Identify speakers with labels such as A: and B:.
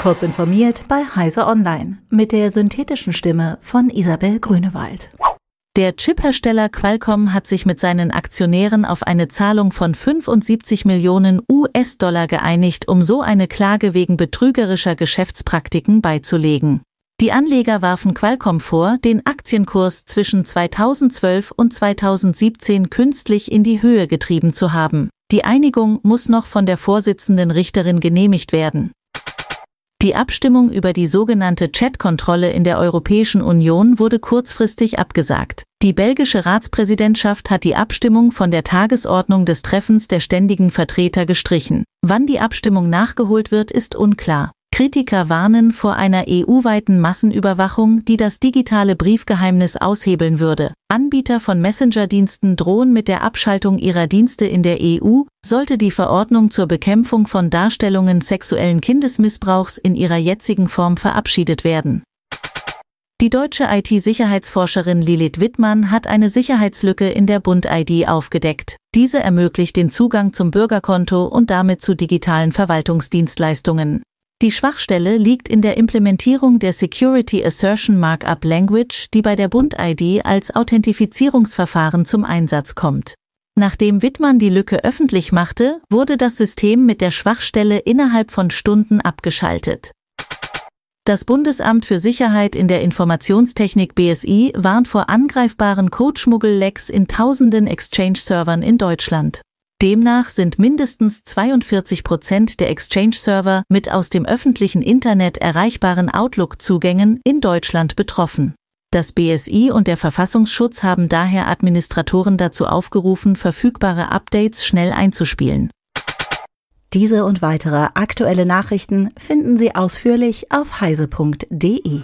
A: Kurz informiert bei Heise Online mit der synthetischen Stimme von Isabel Grünewald. Der Chiphersteller Qualcomm hat sich mit seinen Aktionären auf eine Zahlung von 75 Millionen US-Dollar geeinigt, um so eine Klage wegen betrügerischer Geschäftspraktiken beizulegen. Die Anleger warfen Qualcomm vor, den Aktienkurs zwischen 2012 und 2017 künstlich in die Höhe getrieben zu haben. Die Einigung muss noch von der Vorsitzenden Richterin genehmigt werden. Die Abstimmung über die sogenannte Chat-Kontrolle in der Europäischen Union wurde kurzfristig abgesagt. Die belgische Ratspräsidentschaft hat die Abstimmung von der Tagesordnung des Treffens der ständigen Vertreter gestrichen. Wann die Abstimmung nachgeholt wird, ist unklar. Kritiker warnen vor einer EU-weiten Massenüberwachung, die das digitale Briefgeheimnis aushebeln würde. Anbieter von Messenger-Diensten drohen mit der Abschaltung ihrer Dienste in der EU, sollte die Verordnung zur Bekämpfung von Darstellungen sexuellen Kindesmissbrauchs in ihrer jetzigen Form verabschiedet werden. Die deutsche IT-Sicherheitsforscherin Lilith Wittmann hat eine Sicherheitslücke in der Bund-ID aufgedeckt. Diese ermöglicht den Zugang zum Bürgerkonto und damit zu digitalen Verwaltungsdienstleistungen. Die Schwachstelle liegt in der Implementierung der Security Assertion Markup Language, die bei der Bund-ID als Authentifizierungsverfahren zum Einsatz kommt. Nachdem Wittmann die Lücke öffentlich machte, wurde das System mit der Schwachstelle innerhalb von Stunden abgeschaltet. Das Bundesamt für Sicherheit in der Informationstechnik BSI warnt vor angreifbaren Codeschmuggel-Lecks in tausenden Exchange-Servern in Deutschland. Demnach sind mindestens 42 Prozent der Exchange-Server mit aus dem öffentlichen Internet erreichbaren Outlook-Zugängen in Deutschland betroffen. Das BSI und der Verfassungsschutz haben daher Administratoren dazu aufgerufen, verfügbare Updates schnell einzuspielen. Diese und weitere aktuelle Nachrichten finden Sie ausführlich auf heise.de.